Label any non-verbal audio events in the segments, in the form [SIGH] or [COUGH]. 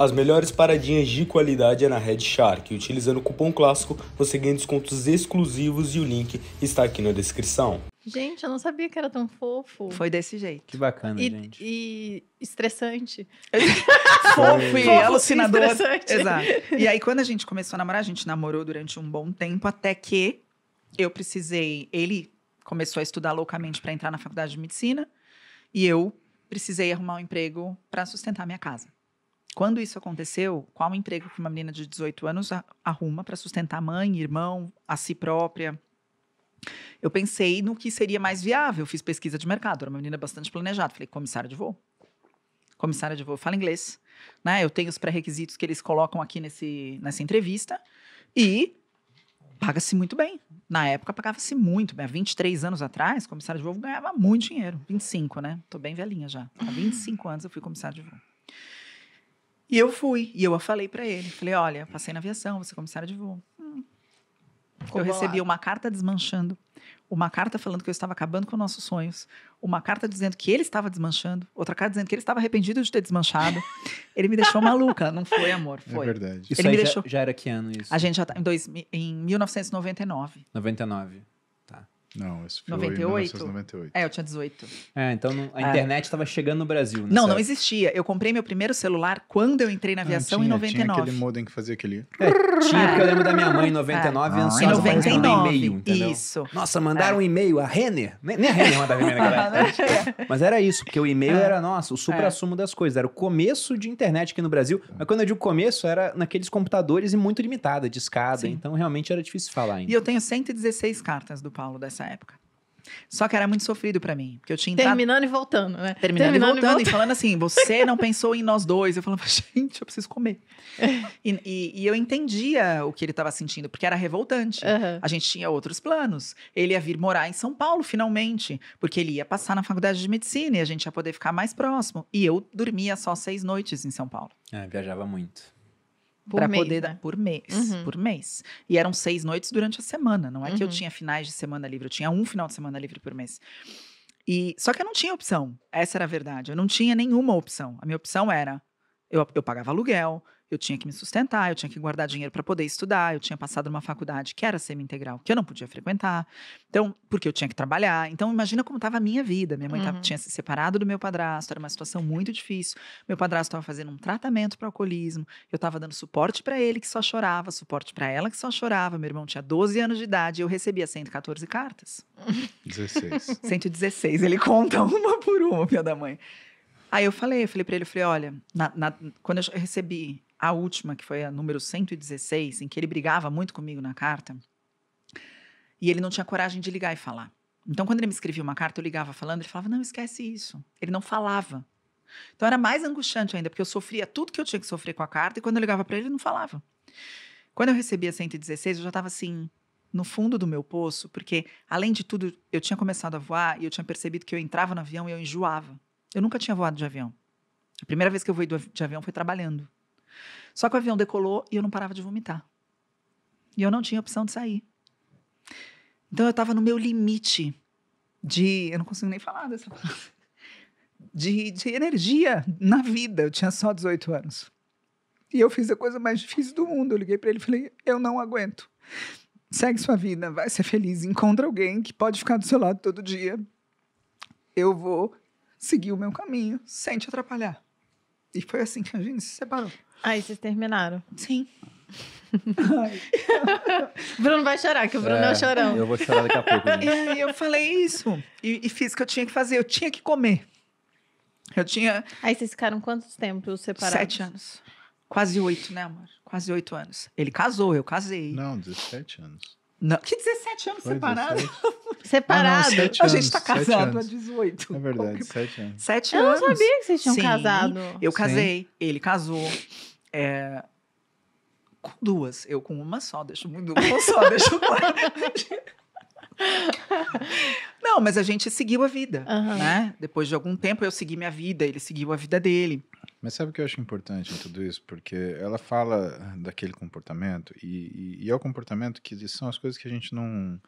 As melhores paradinhas de qualidade é na Red Shark. Utilizando o cupom clássico, você ganha descontos exclusivos e o link está aqui na descrição. Gente, eu não sabia que era tão fofo. Foi desse jeito. Que bacana, e, gente. E estressante. [LAUGHS] fofo e alucinador. E Exato. E aí, quando a gente começou a namorar, a gente namorou durante um bom tempo, até que eu precisei. Ele começou a estudar loucamente para entrar na faculdade de medicina e eu precisei arrumar um emprego para sustentar minha casa. Quando isso aconteceu, qual emprego que uma menina de 18 anos arruma para sustentar a mãe, irmão, a si própria? Eu pensei no que seria mais viável. fiz pesquisa de mercado, era uma menina bastante planejada. Falei, comissária de voo. Comissária de voo fala inglês. Né? Eu tenho os pré-requisitos que eles colocam aqui nesse, nessa entrevista. E paga-se muito bem. Na época pagava-se muito bem. Há 23 anos atrás, comissária de voo ganhava muito dinheiro. 25, né? Tô bem velhinha já. Há 25 anos eu fui comissária de voo. E eu fui, e eu falei para ele, falei, olha, passei na aviação, você é comissária de voo. Hum. Eu recebi uma carta desmanchando, uma carta falando que eu estava acabando com nossos sonhos, uma carta dizendo que ele estava desmanchando, outra carta dizendo que ele estava arrependido de ter desmanchado. ele me deixou maluca, não foi, amor, é foi. É verdade. Ele isso me deixou... já, já, era que ano isso? A gente já tá em, dois, em 1999. 99. Não, isso filme 98? Em 1998. É, eu tinha 18. É, então a é. internet estava ah. chegando no Brasil. Né, não, não existia. Eu comprei meu primeiro celular quando eu entrei na ah, aviação ah, tinha, em 99. Tinha aquele modem que fazia aquele... É, tinha, porque eu lembro da minha mãe em 99, é. Ah, ansiosa em 99, um e-mail, entendeu? Isso. Nossa, mandaram é. um e-mail, a Renner. Nem, a Renner mandava e-mail naquela época. Né? [LAUGHS] É. Mas era isso, porque o e-mail era, nossa, o supra-sumo das coisas. Era o começo de internet aqui no Brasil. Mas quando eu digo começo, era naqueles computadores e muito limitada, de escada. Então, realmente era difícil falar ainda. E eu tenho 116 cartas do Paulo dessa nessa época. Só que era muito sofrido para mim, porque eu tinha entrado... terminando e voltando, né? Terminando, terminando e, voltando, e voltando e falando assim, você [LAUGHS] não pensou em nós dois. Eu falava, gente, eu preciso comer. e, e, e, eu entendia o que ele estava sentindo, porque era revoltante. Uhum. A gente tinha outros planos. Ele ia vir morar em São Paulo finalmente, porque ele ia passar na faculdade de medicina e a gente ia poder ficar mais próximo. E eu dormia só seis noites em São Paulo. É, viajava muito para poder né? por mês, uhum. por mês. E eram seis noites durante a semana. Não é uhum. que eu uhum. tinha finais de semana livre, eu tinha um final de semana livre por mês. E só que eu não tinha opção. Essa era a verdade. Eu não tinha nenhuma opção. A minha opção era eu, eu pagava aluguel, eu tinha que me sustentar, eu tinha que guardar dinheiro para poder estudar, eu tinha passado numa faculdade que era semi-integral, que eu não podia frequentar, então, porque eu tinha que trabalhar. Então, imagina como estava a minha vida. Minha mãe uhum. tava, tinha se separado do meu padrasto, era uma situação muito difícil. Meu padrasto estava fazendo um tratamento para alcoolismo, eu estava dando suporte para ele, que só chorava, suporte para ela, que só chorava. Meu irmão tinha 12 anos de idade e eu recebia 114 cartas. 16. [LAUGHS] 116, ele conta [LAUGHS] uma por uma, filha da mãe. Aí eu falei, eu falei para ele, eu falei, olha, na, na, quando eu recebi a última, que foi a número 116, em que ele brigava muito comigo na carta, e ele não tinha coragem de ligar e falar. Então, quando ele me escrevia uma carta, eu ligava falando, ele falava, não, esquece isso. Ele não falava. Então, era mais angustiante ainda, porque eu sofria tudo que eu tinha que sofrer com a carta, e quando eu ligava para ele, ele não falava. Quando eu recebia 116, eu já estava assim, no fundo do meu poço, porque, além de tudo, eu tinha começado a voar e eu tinha percebido que eu entrava no avião e eu enjoava. Eu nunca tinha voado de avião. A primeira vez que eu voei de avião foi trabalhando. Só que o avião decolou e eu não parava de vomitar. E eu não tinha opção de sair. Então eu estava no meu limite de. Eu não consigo nem falar dessa palavra. [LAUGHS] De, de energia na vida. Eu tinha só 18 anos. E eu fiz a coisa mais difícil do mundo. Eu liguei para ele e falei: eu não aguento. Segue sua vida, vai ser feliz, encontra alguém que pode ficar do seu lado todo dia. Eu vou seguir o meu caminho sem te atrapalhar. E foi assim que a gente se separou. Aí vocês terminaram? Sim. Bruno vai chorar, que o Bruno é, é o chorão. Eu vou chorar daqui a pouco. E aí eu falei isso. E, e fiz o que eu tinha que fazer. Eu tinha que comer. Eu tinha. Aí vocês ficaram quantos tempos separados? Sete anos. Quase oito, né, amor? Quase oito anos. Ele casou, eu casei. Não, 17 anos. Não, que 17 anos separados separado? [LAUGHS] Ah, não, a gente está casado há 18. É verdade, 7 anos. 7 eu anos. Eu não sabia que vocês tinham Sim, casado. Eu casei, Sim. ele casou. É, com duas. Eu com uma só, deixo muito. Com só, deixo [LAUGHS] [LAUGHS] Não, mas a gente seguiu a vida, uhum. né? Depois de algum tempo eu segui minha vida, ele seguiu a vida dele. Mas sabe o que eu acho importante em tudo isso? Porque ela fala daquele comportamento e, e, e é o comportamento que são as coisas que a gente não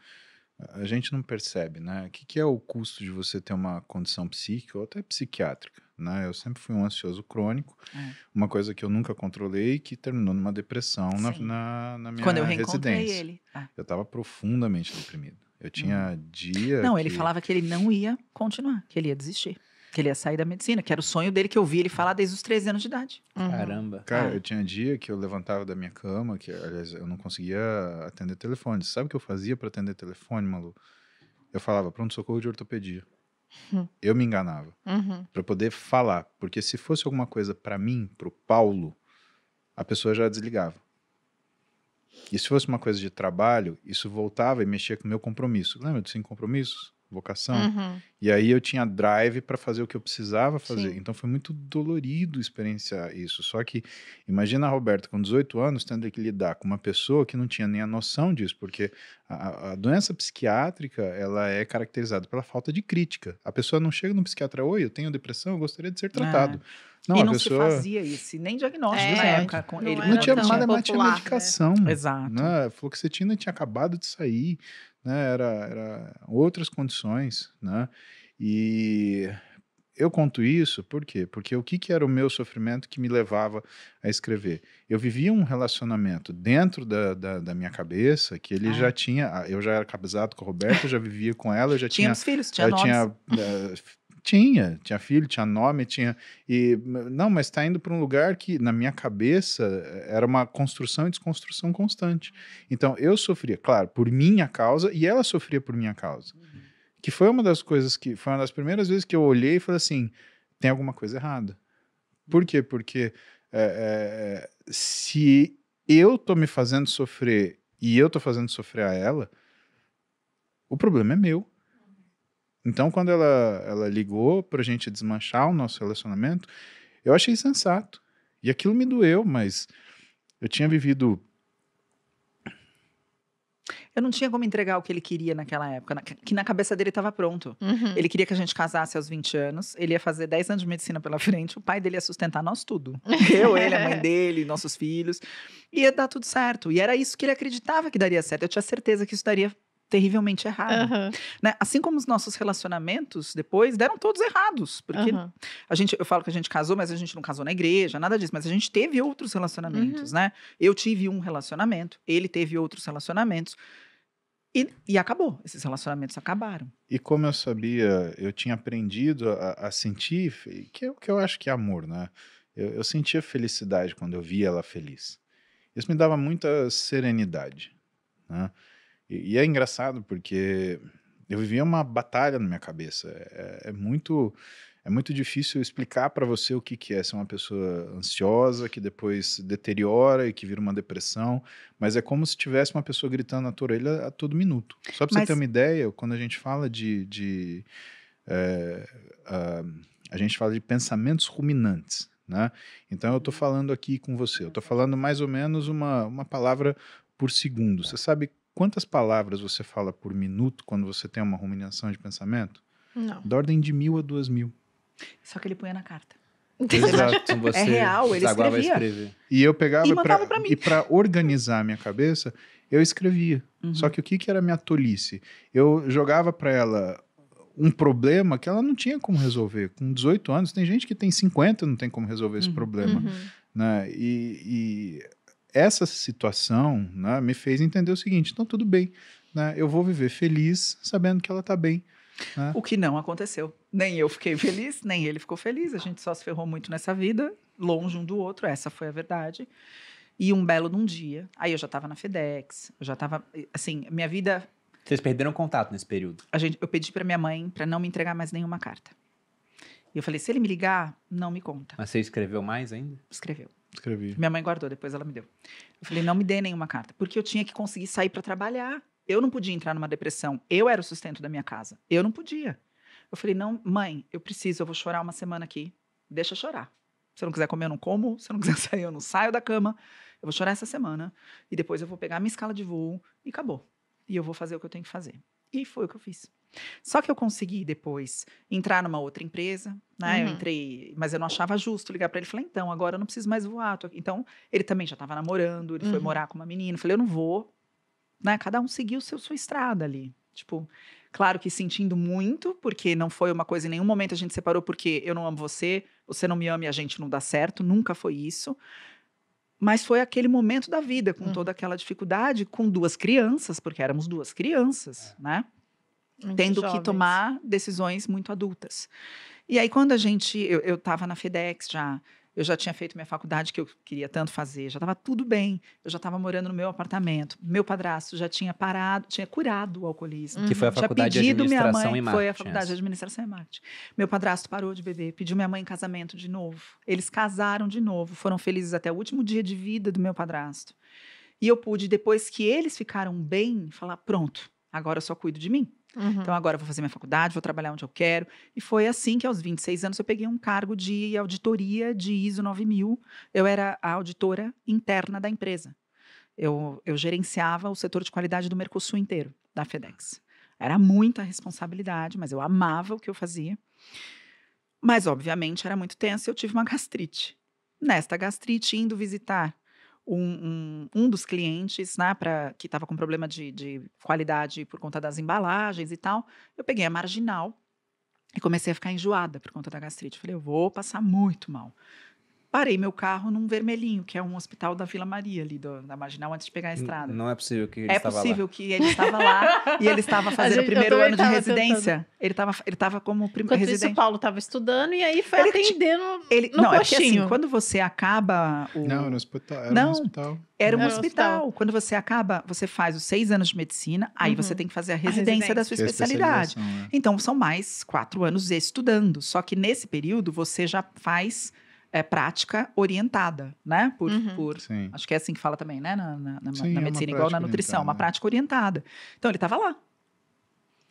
a gente não percebe, né? O que, que, é o custo de você ter uma condição psíquica ou até psiquiátrica, né? Eu sempre fui um ansioso crônico, é. uma coisa que eu nunca controlei que terminou numa depressão na, na, na, minha Quando eu residência. Ele. Ah. Eu estava profundamente deprimido. Eu tinha hum. dia. Não, que... ele falava que ele não ia continuar, que ele ia desistir. Que ele ia sair da medicina, que era o sonho dele que eu vi ele falar desde os 13 anos de idade. Uhum. Caramba. Cara, ah. eu tinha dia que eu levantava da minha cama, que aliás, eu não conseguia atender telefone. Sabe o que eu fazia para atender telefone, Malu? Eu falava pronto-socorro de ortopedia. Uhum. Eu me enganava. Uhum. para poder falar. Porque se fosse alguma coisa para mim, pro Paulo, a pessoa já desligava. E se fosse uma coisa de trabalho, isso voltava e mexia com o meu compromisso. Lembra dos cinco compromissos? Vocação. Uhum. E aí eu tinha drive para fazer o que eu precisava fazer. Sim. Então foi muito dolorido experienciar isso. Só que imagina a Roberta com 18 anos tendo que lidar com uma pessoa que não tinha nem a noção disso, porque a, a doença psiquiátrica ela é caracterizada pela falta de crítica. A pessoa não chega no psiquiatra, oi, eu tenho depressão, eu gostaria de ser tratado. Ah não, e não pessoa... se fazia isso, nem diagnóstico é, na tipo, época. Com não ele. Não tinha nada mais, tinha né? medicação. Né? Exato. Né? A fluoxetina tinha acabado de sair, né? Era, era outras condições, né? E eu conto isso por quê? Porque o que, que era o meu sofrimento que me levava a escrever? Eu vivia um relacionamento dentro da, da, da minha cabeça que ele ah. já tinha. Ah, eu já era casado com o Roberto, eu já vivia com ela, eu já [LAUGHS] Tínhamos filhos, tinha eu nós. tinha uh, tinha, tinha filho, tinha nome, tinha. E, não, mas está indo para um lugar que, na minha cabeça, eh, era uma construção e desconstrução constante. Então, eu sofria, claro, por minha causa, e ela sofria por minha causa. Uhum. Que foi uma das coisas que. Foi uma das primeiras vezes que eu olhei e falei assim: tem alguma coisa errada. Por quê? Porque é, é, se eu tô me fazendo sofrer e eu tô fazendo sofrer a ela, o problema é meu. Então, quando ela, ela ligou para a gente desmanchar o nosso relacionamento, eu achei sensato. E aquilo me doeu, mas eu tinha vivido. Eu não tinha como entregar o que ele queria naquela época, que na cabeça dele estava pronto. Uhum. Ele queria que a gente casasse aos 20 anos, ele ia fazer 10 anos de medicina pela frente, o pai dele ia sustentar nós tudo. [LAUGHS] Eu, ele, a mãe dele, nossos filhos. Ia dar tudo certo. E era isso que ele acreditava que daria certo. Eu tinha certeza que isso daria terrivelmente errada. Uhum. Né? Assim como os nossos relacionamentos depois deram todos errados, porque uhum. a gente, eu falo que a gente casou, mas a gente não casou na igreja, nada disso, mas a gente teve outros relacionamentos, uhum. né? Eu tive um relacionamento, ele teve outros relacionamentos. E, e, acabou, esses relacionamentos acabaram. E como eu sabia, eu tinha aprendido a, a sentir, que é o que eu acho que é amor, né? Eu, eu sentia felicidade quando eu via ela feliz. Isso me dava muita serenidade, né? E, é engraçado porque eu vivia uma batalha na minha cabeça. É, é, é muito é muito difícil explicar para você o que, que é ser uma pessoa ansiosa, que depois deteriora e que vira uma depressão, mas é como se tivesse uma pessoa gritando na tua orelha a todo minuto. Só para mas... você ter uma ideia, quando a gente fala de. de é, eh, a, ah, a gente fala de pensamentos ruminantes. Né? Então eu estou falando aqui com você, eu estou falando mais ou menos uma, uma palavra por segundo. Você sabe Quantas palavras você fala por minuto quando você tem uma ruminação de pensamento? Não. Da ordem de mil a duas mil. Só que ele punha na carta. Exato. Você é real, ele escrevia. E eu pegava e para organizar a minha cabeça, eu escrevia. Uhum. Só que o que, que era minha tolice? Eu jogava para ela um problema que ela não tinha como resolver. Com 18 anos, tem gente que tem 50 não tem como resolver esse uhum. problema. Uhum. Né? E, e essa situação né, me fez entender o seguinte: então tudo bem, né, eu vou viver feliz sabendo que ela está bem. Né? O que não aconteceu. Nem eu fiquei feliz, nem ele ficou feliz. A gente só se ferrou muito nessa vida, longe um do outro, essa foi a verdade. E um belo de um dia, aí eu já estava na FedEx, eu já estava, assim, minha vida. Vocês perderam contato nesse período? A gente, eu pedi para minha mãe para não me entregar mais nenhuma carta. E eu falei, se ele me ligar, não me conta. Mas você escreveu mais ainda? Escreveu. Escrevi. Minha mãe guardou, depois ela me deu. Eu falei, não me dê nenhuma carta, porque eu tinha que conseguir sair para trabalhar. Eu não podia entrar numa depressão. Eu era o sustento da minha casa. Eu não podia. Eu falei, não, mãe, eu preciso, eu vou chorar uma semana aqui. Deixa chorar. Se eu não quiser comer, eu não como. Se eu não quiser [LAUGHS] sair, eu não saio da cama. Eu vou chorar essa semana. E depois eu vou pegar minha escala de voo e acabou. E eu vou fazer o que eu tenho que fazer. E foi o que eu fiz. Só que eu consegui depois entrar numa outra empresa, né? Uhum. Eu entrei, mas eu não achava justo ligar para ele e falar: então, agora eu não preciso mais voar. Então, ele também já estava namorando, ele uhum. foi morar com uma menina. Eu falei: eu não vou. Né? Cada um seguiu seu, sua estrada ali. Tipo, claro que sentindo muito, porque não foi uma coisa, em nenhum momento a gente separou porque eu não amo você, você não me ama e a gente não dá certo, nunca foi isso. Mas foi aquele momento da vida, com uhum. toda aquela dificuldade, com duas crianças, porque éramos duas crianças, é. né? muito tendo jovens. que tomar decisões muito adultas. E aí, quando a gente. Eu estava na FedEx já, eu já tinha feito minha faculdade que eu queria tanto fazer, já estava tudo bem, eu já estava morando no meu apartamento, meu padrasto já tinha parado, tinha curado o alcoolismo. Que foi a faculdade tinha pedido de administração minha mãe, Foi a faculdade de administração e marketing. Meu padrasto parou de beber, pediu minha mãe em casamento de novo. Eles casaram de novo, foram felizes até o último dia de vida do meu padrasto. E eu pude, depois que eles ficaram bem, falar: pronto, Agora eu só cuido de mim. Uhum. Então agora eu vou fazer minha faculdade, vou trabalhar onde eu quero. E foi assim que aos 26 anos eu peguei um cargo de auditoria de ISO 9000. Eu era a auditora interna da empresa. Eu, eu gerenciava o setor de qualidade do Mercosul inteiro, da FedEx. Era muita responsabilidade, mas eu amava o que eu fazia. Mas, obviamente, era muito tenso e eu tive uma gastrite. Nesta gastrite, indo visitar um, um, um dos clientes, né, pra, que estava com problema de, de qualidade por conta das embalagens e tal, eu peguei a marginal e comecei a ficar enjoada por conta da gastrite. Falei, eu vou passar muito mal. Parei meu carro num vermelhinho, que é um hospital da Vila Maria, ali do, da Marginal, antes de pegar a estrada. Não é possível que ele é estava lá. É possível que ele estava lá [LAUGHS] e ele estava fazendo gente, o primeiro ano de residência. Tentando. Ele estava ele tava como primeiro residente. Isso, o Paulo estava estudando e aí foi ele atendendo ele, no não, é assim, postinho. É assim, quando você acaba o... Não, no hospital. Era não, um hospital. Era um era hospital. hospital. Quando você acaba, você faz os seis anos de medicina, aí uhum. você tem que fazer a residência, a residência. da sua especialidade. É. Então, são mais quatro anos estudando. Só que nesse período, você já faz é, prática orientada, né? Por, uhum. por acho que é assim que fala também, né? Na, na, na, Sim, é na medicina, é igual na nutrição, uma prática orientada. Então ele estava lá,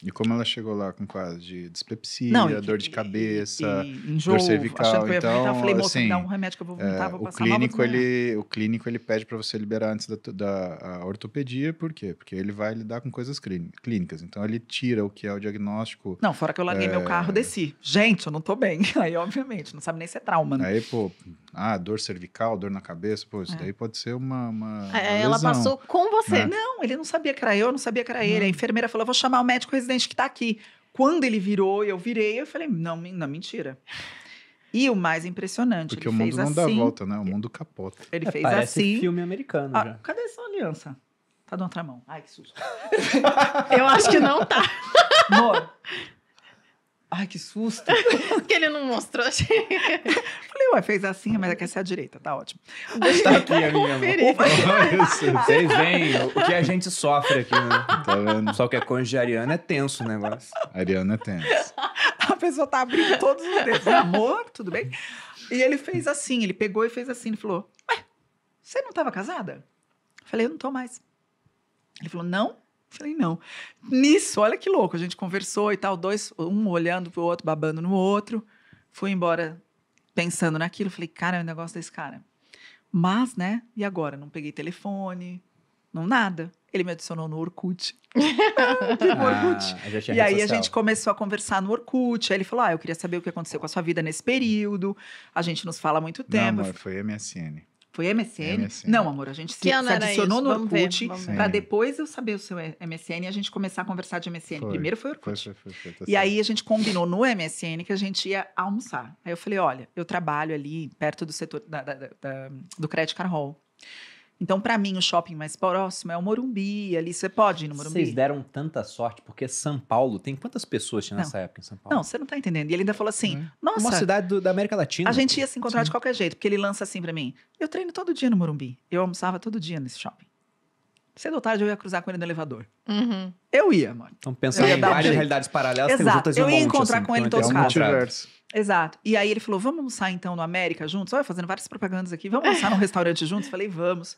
e como ela chegou lá com quase de dispepsia, não, dor de cabeça, e, e enjoo, dor cervical, que eu então, vomitar, falei, assim, dá um remédio que eu vou vomitar, é, vou o clínico ele, o clínico ele pede para você liberar antes da, da ortopedia, por quê? Porque ele vai lidar com coisas clínicas. Então ele tira o que é o diagnóstico. Não, fora que eu larguei é, meu carro, é, desci. Gente, eu não tô bem. [LAUGHS] Aí obviamente, não sabe nem se é trauma, né? Aí, pô, ah, dor cervical, dor na cabeça, pô, isso é. daí pode ser uma, uma, é, uma Ela lesão, passou com você. Né? Não, ele não sabia que era eu, não sabia que era ele. A enfermeira falou: "Vou chamar o médico residente presidente que está aqui. Quando ele virou, eu virei, eu falei, não, não mentira. E o mais impressionante, Porque o mundo não assim, dá volta, né? O mundo capota. Ele é, fez parece assim. filme americano ah, já. Cadê essa aliança? Tá na outra mão. Ai, que susto. [LAUGHS] eu acho que não tá. Amor, Ai, que susto! [LAUGHS] que ele não mostrou. [LAUGHS] Falei, ué, fez assim, mas aqui é a direita, tá ótimo. Deixa aqui a minha [LAUGHS] Vocês veem o que a gente sofre aqui, né? Tá vendo? Só que a é cônjuge Ariana é tenso o negócio. Ariana é tenso. A pessoa tá abrindo todos os dedos. Amor, tudo bem? E ele fez assim, ele pegou e fez assim. Ele falou, ué, você não estava casada? Falei, eu não tô mais. Ele falou, não? Falei, não. Nisso, olha que louco, a gente conversou e tal, dois, um olhando pro outro, babando no outro. Fui embora pensando naquilo, falei, cara, é o negócio desse cara. Mas, né, e agora? Não peguei telefone, não nada. Ele me adicionou no Orkut. no [LAUGHS] Orkut. Ah, e aí social. a gente começou a conversar no Orkut. Aí ele falou: Ah, eu queria saber o que aconteceu com a sua vida nesse período. A gente nos fala há muito tempo. Não, amor, foi MSN. Foi MSN? MSN. Não, amor, a gente se, se adicionou no vamos Orkut para depois eu saber o seu MSN e a gente começar a conversar de MSN. Foi, Primeiro foi Orkut. Foi, foi, foi, tá e aí a gente combinou no MSN que a gente ia almoçar. Aí eu falei, olha, eu trabalho ali perto do setor da, da, da, do Credit Card Hall. Então, para mim, o shopping mais próximo é o Morumbi, ali você pode ir no Morumbi. Vocês deram tanta sorte, porque São Paulo, tem quantas pessoas tinha nessa não. época em São Paulo? Não, você não tá entendendo. E ele ainda falou assim, uhum. nossa... Uma cidade do, da América Latina. A gente ia se encontrar Sim. de qualquer jeito, porque ele lança assim para mim, eu treino todo dia no Morumbi, eu almoçava todo dia nesse shopping. Cedo ou tarde eu ia cruzar com ele no elevador. Uhum. Eu ia, mano. Então pensando em várias jeito. realidades paralelas, Exato. tem outras Eu ia monte, encontrar assim, com ele em então, todos é os casos. Exato. E aí ele falou: vamos almoçar então no América juntos? Olha, fazendo várias propagandas aqui, vamos almoçar num restaurante juntos? Falei, vamos.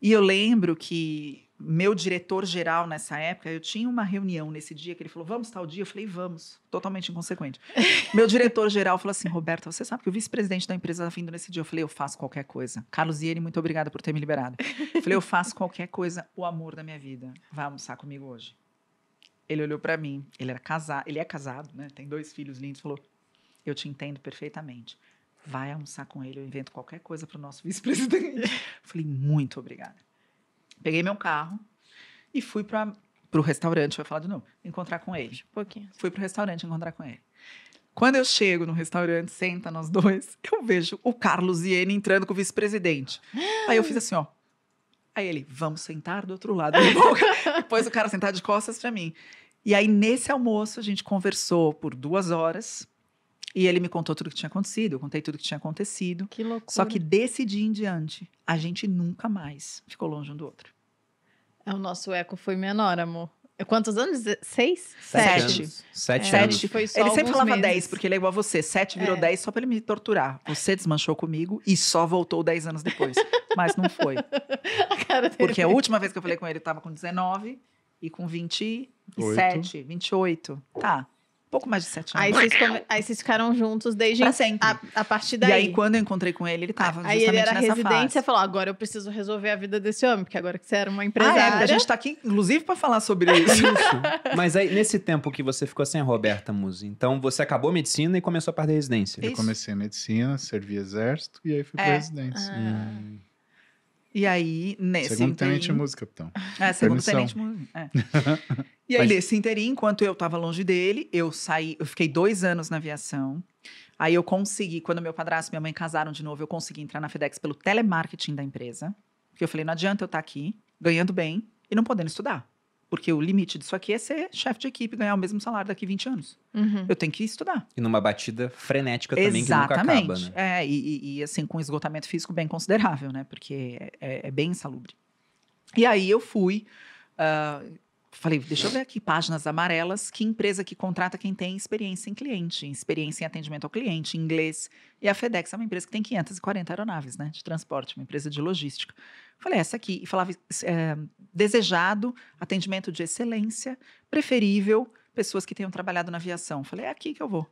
E eu lembro que meu diretor geral nessa época, eu tinha uma reunião nesse dia que ele falou: "Vamos tal dia". Eu falei: "Vamos". Totalmente inconsequente. [LAUGHS] meu diretor geral falou assim: Roberto você sabe que o vice-presidente da empresa tá vindo nesse dia". Eu falei: "Eu faço qualquer coisa". Carlos Ieri, muito obrigada por ter me liberado. Eu falei: "Eu faço qualquer coisa, o amor da minha vida. Vai almoçar comigo hoje". Ele olhou para mim. Ele era casado, ele é casado, né? Tem dois filhos lindos, falou: "Eu te entendo perfeitamente" vai almoçar com ele, eu invento qualquer coisa para o nosso vice-presidente. Falei, muito obrigada. Peguei meu carro e fui para o restaurante, vai falar de novo, encontrar com ele. Um pouquinho. Fui para o restaurante encontrar com ele. Quando eu chego no restaurante, senta nós dois, eu vejo o Carlos e ele entrando com o vice-presidente. Aí eu fiz assim, ó. Aí ele, vamos sentar do outro lado. Né, [LAUGHS] Depois o cara sentar de costas para mim. E aí, nesse almoço, a gente conversou por duas horas e ele me contou tudo que tinha acontecido, eu contei tudo que tinha acontecido. Que loucura. Só que desse dia em diante, a gente nunca mais ficou longe um do outro. É, o nosso eco foi menor, amor. É quantos anos? Seis? Sete. Sete. Sete, anos. É. ele sempre falava meses. dez, porque ele é igual a você. Sete virou é. dez só pra ele me torturar. Você desmanchou comigo e só voltou dez anos depois. Mas não foi. [LAUGHS] A porque a última vez que eu falei com ele, eu tava com 19 e com 27, Oito. 28. Tá pouco mais de sete anos. Aí vocês, come... aí vocês ficaram juntos desde pra sempre. A, a partir daí. E aí, quando eu encontrei com ele, ele tava aí, justamente ele era residente, você falou, agora eu preciso resolver a vida desse homem, porque agora que você era uma empresária... Ah, é, a gente tá aqui, inclusive, para falar sobre isso. [LAUGHS] isso. Mas aí, nesse tempo que você ficou sem Roberta Musi, então você acabou medicina e começou a parte da residência. Isso. Eu comecei medicina, servi exército e aí fui é. pra residência. Ah. Hum. E aí, nesse. Segundo tenente música, então. É, segundo Permissão. tenente música. É. [LAUGHS] E aí, Mas... nesse interim, enquanto eu estava longe dele, eu saí, eu fiquei dois anos na aviação. Aí eu consegui, quando meu padrasto e minha mãe casaram de novo, eu consegui entrar na FedEx pelo telemarketing da empresa. Porque eu falei, não adianta eu estar tá aqui, ganhando bem e não podendo estudar. Porque o limite disso aqui é ser chefe de equipe, e ganhar o mesmo salário daqui 20 anos. Uhum. Eu tenho que estudar. E numa batida frenética também Exatamente. que nunca acaba, né? É, e, e, assim, com esgotamento físico bem considerável, né? Porque é, é, é bem insalubre. E aí eu fui. Uh, falei, deixa eu ver aqui, páginas amarelas, que empresa que contrata quem tem experiência em cliente, experiência em atendimento ao cliente, inglês. E a FedEx é uma empresa que tem 540 aeronaves, né, de transporte, uma empresa de logística. Falei, essa aqui. E falava, é, desejado, atendimento de excelência, preferível, pessoas que tenham trabalhado na aviação. Falei, é aqui que eu vou.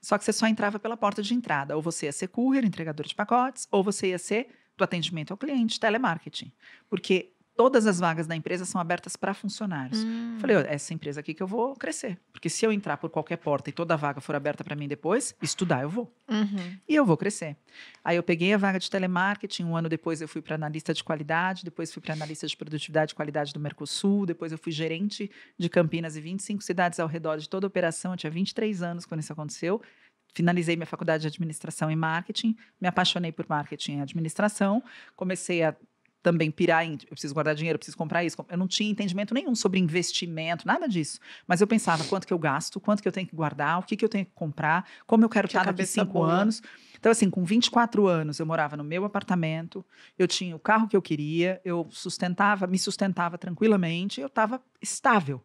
Só que você só entrava pela porta de entrada. Ou você ia ser courier, entregador de pacotes, ou você ia ser do atendimento ao cliente, telemarketing. Porque todas as vagas da empresa são abertas para funcionários. Hum. Falei, é essa empresa aqui que eu vou crescer. Porque se eu entrar por qualquer porta e toda a vaga for aberta para mim depois, estudar eu vou. Uhum. E eu vou crescer. Aí eu peguei a vaga de telemarketing, um ano depois eu fui para analista de qualidade, depois fui para analista de produtividade e qualidade do Mercosul, depois eu fui gerente de Campinas e 25 cidades ao redor de toda a operação. Eu tinha 23 anos quando isso aconteceu. Finalizei minha faculdade de administração e marketing, me apaixonei por marketing e administração, comecei a também pirar em, eu preciso guardar dinheiro, eu preciso comprar isso. Eu não tinha entendimento nenhum sobre investimento, nada disso. Mas eu pensava quanto que eu gasto, quanto que eu tenho que guardar, o que, que eu tenho que comprar, como eu quero tinha estar daqui cinco boa. anos. Então, assim, com 24 anos, eu morava no meu apartamento, eu tinha o carro que eu queria, eu sustentava, me sustentava tranquilamente, eu estava estável.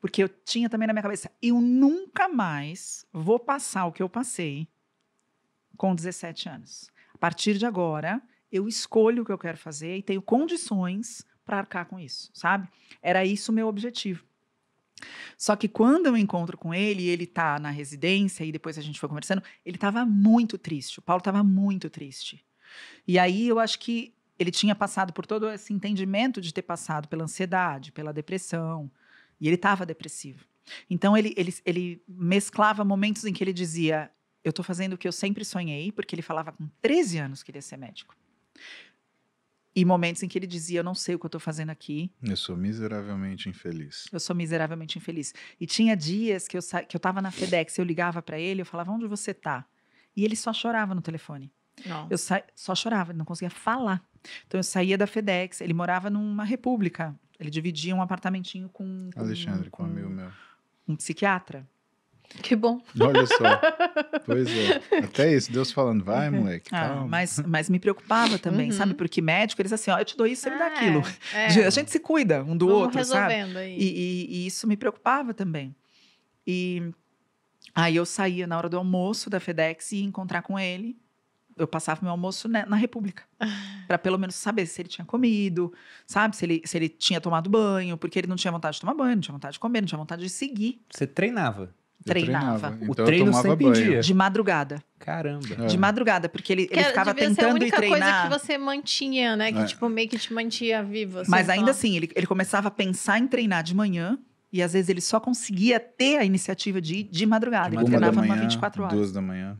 Porque eu tinha também na minha cabeça, eu nunca mais vou passar o que eu passei com 17 anos. A partir de agora, eu escolho o que eu quero fazer e tenho condições para arcar com isso, sabe? Era isso o meu objetivo. Só que quando eu encontro com ele, ele tá na residência e depois a gente foi conversando, ele estava muito triste. O Paulo estava muito triste. E aí eu acho que ele tinha passado por todo esse entendimento de ter passado pela ansiedade, pela depressão, e ele estava depressivo. Então ele, ele, ele mesclava momentos em que ele dizia: Eu estou fazendo o que eu sempre sonhei, porque ele falava com 13 anos que ia ser médico. E momentos em que ele dizia: Eu não sei o que eu estou fazendo aqui. Eu sou miseravelmente infeliz. Eu sou miseravelmente infeliz. E tinha dias que eu que eu estava na FedEx, eu ligava para ele, eu falava: Onde você está? E ele só chorava no telefone. Eu só chorava, não conseguia falar. Então eu saía da FedEx, ele morava numa república. Ele dividia um apartamentinho com. com Alexandre, com, com um amigo meu. Um psiquiatra. Que bom. Olha só. [LAUGHS] Pois é. Até isso, Deus falando, vai, uhum. moleque. Ah, mas, mas me preocupava também, uhum. sabe? Porque médico, eles assim, ó, eu te dou isso, você ah, me dá é, aquilo. É. [LAUGHS] A gente se cuida um do Vamos outro, resolvendo sabe? Aí. E, e, e isso me preocupava também. E aí eu saía na hora do almoço da FedEx e ia encontrar com ele eu passava meu almoço na, né, na República. [LAUGHS] para pelo menos saber se ele tinha comido, sabe? Se ele, se ele tinha tomado banho, porque ele não tinha vontade de tomar banho, não tinha vontade de comer, não tinha vontade de seguir. Você treinava? Treinava. Então o treino sempre banho. Dia. De madrugada. Caramba. É. De madrugada, porque ele, ele ficava tentando ir treinar. a única coisa que você mantinha, né? Que é. tipo, meio que te mantinha vivo. Assim, Mas ainda assim, ele, ele começava a pensar em treinar de manhã. E às vezes ele só conseguia ter a iniciativa de ir de madrugada. De ele treinava manhã, numa 24 horas. Duas da manhã.